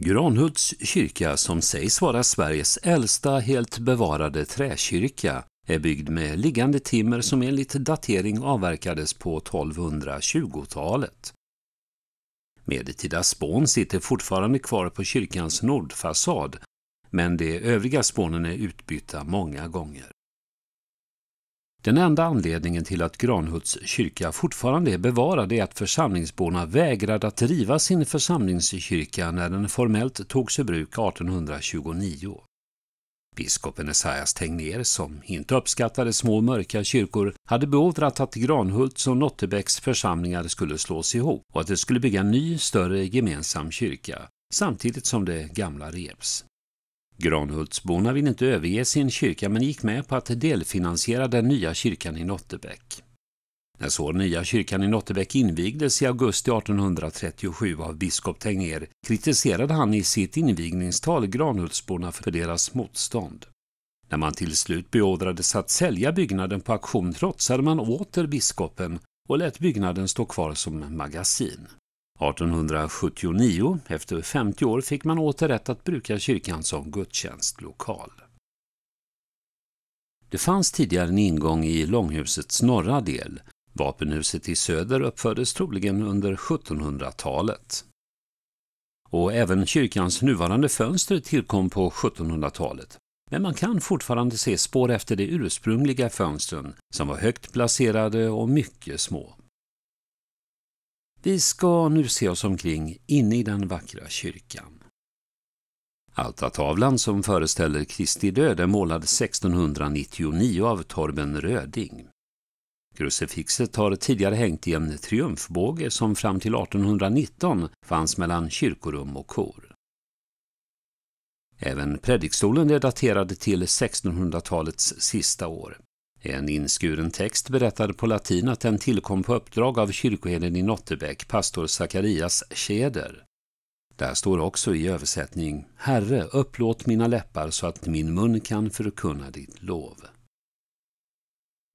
Granhults kyrka, som sägs vara Sveriges äldsta helt bevarade träkyrka, är byggd med liggande timmer som enligt datering avverkades på 1220-talet. Medeltida spån sitter fortfarande kvar på kyrkans nordfasad, men de övriga spånen är utbytta många gånger. Den enda anledningen till att Granhults kyrka fortfarande är bevarad är att församlingsborna vägrade att riva sin församlingskyrka när den formellt togs i bruk 1829. Biskopen Esaias Tegnér, som inte uppskattade små mörka kyrkor, hade beordrat att Granhults och Nottebäcks församlingar skulle slås ihop och att det skulle bygga en ny, större gemensam kyrka, samtidigt som det gamla revs. Granhultsborna ville inte överge sin kyrka men gick med på att delfinansiera den nya kyrkan i Nottebäck. När så nya kyrkan i Nottebäck invigdes i augusti 1837 av biskop Tegnér kritiserade han i sitt invigningstal Granhultsborna för deras motstånd. När man till slut beordrades att sälja byggnaden på auktion trotsade man åter biskopen och lät byggnaden stå kvar som magasin. 1879, efter 50 år, fick man åter rätt att bruka kyrkan som gudstjänstlokal. Det fanns tidigare en ingång i långhusets norra del. Vapenhuset i söder uppfördes troligen under 1700-talet. Och även kyrkans nuvarande fönster tillkom på 1700-talet. Men man kan fortfarande se spår efter de ursprungliga fönstren som var högt placerade och mycket små. Vi ska nu se oss omkring inne i den vackra kyrkan. Altartavlan som föreställer Kristi död är målad 1699 av Torben Röding. Krucifixet har tidigare hängt i en triumfbåge som fram till 1819 fanns mellan kyrkorum och kor. Även predikstolen är daterad till 1600-talets sista år. En inskuren text berättade på latin att den tillkom på uppdrag av kyrkoherden i Nottebäck, pastor Sakarias Tjäder. Där står också i översättning ”Herre, upplåt mina läppar så att min mun kan förkunna ditt lov”.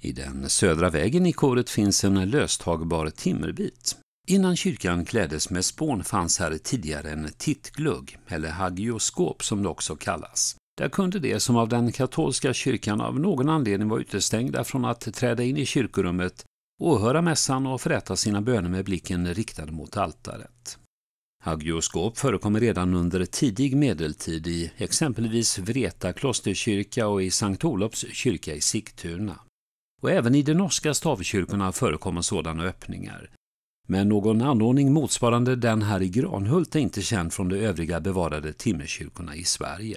I den södra vägen i koret finns en löstagbar timmerbit. Innan kyrkan kläddes med spån fanns här tidigare en tittglugg, eller hagioskop som det också kallas. Där kunde de som av den katolska kyrkan av någon anledning var utestängda från att träda in i kyrkorummet åhöra mässan och förrätta sina böner med blicken riktad mot altaret. Hagioscope förekommer redan under tidig medeltid i exempelvis Vreta klosterkyrka och i Sankt Olofs kyrka i Sigtuna. Och även i de norska stavkyrkorna förekommer sådana öppningar. Men någon anordning motsvarande den här i Granhult är inte känd från de övriga bevarade timmerkyrkorna i Sverige.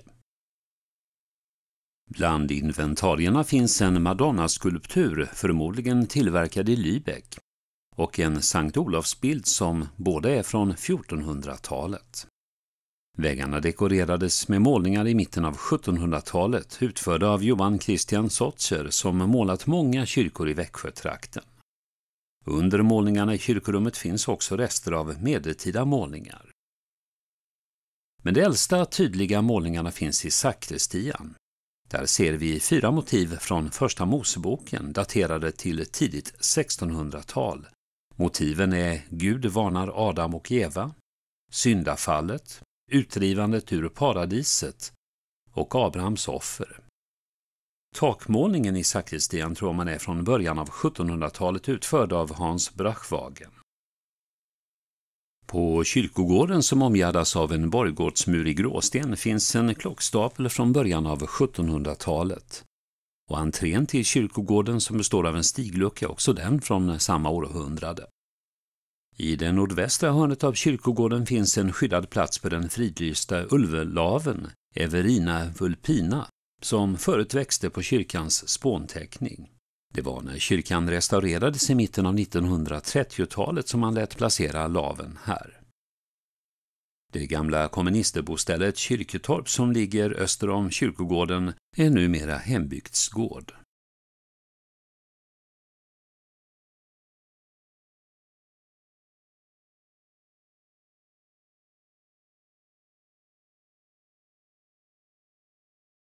Bland inventarierna finns en Madonna-skulptur, förmodligen tillverkad i Lübeck, och en Sankt Olofsbild som båda är från 1400-talet. Väggarna dekorerades med målningar i mitten av 1700-talet utförda av Johan Christian Sotzer som målat många kyrkor i Växjötrakten. Under målningarna i kyrkorummet finns också rester av medeltida målningar. Men de äldsta tydliga målningarna finns i sakristian. Där ser vi fyra motiv från Första Moseboken daterade till tidigt 1600-tal. Motiven är Gud varnar Adam och Eva, syndafallet, utdrivandet ur paradiset och Abrahams offer. Takmålningen i sakristian tror man är från början av 1700-talet utförd av Hans Brachwagen. På kyrkogården som omgärdas av en borggårdsmur i gråsten finns en klockstapel från början av 1700-talet. Och entrén till kyrkogården som består av en stiglucka är också den från samma århundrade. I det nordvästra hörnet av kyrkogården finns en skyddad plats för den fridlysta ulvelaven, Everina vulpina, som förut växte på kyrkans spånteckning. Det var när kyrkan restaurerades i mitten av 1930-talet som man lät placera laven här. Det gamla kommunisterbostället Kyrketorp som ligger öster om kyrkogården är numera hembygdsgård.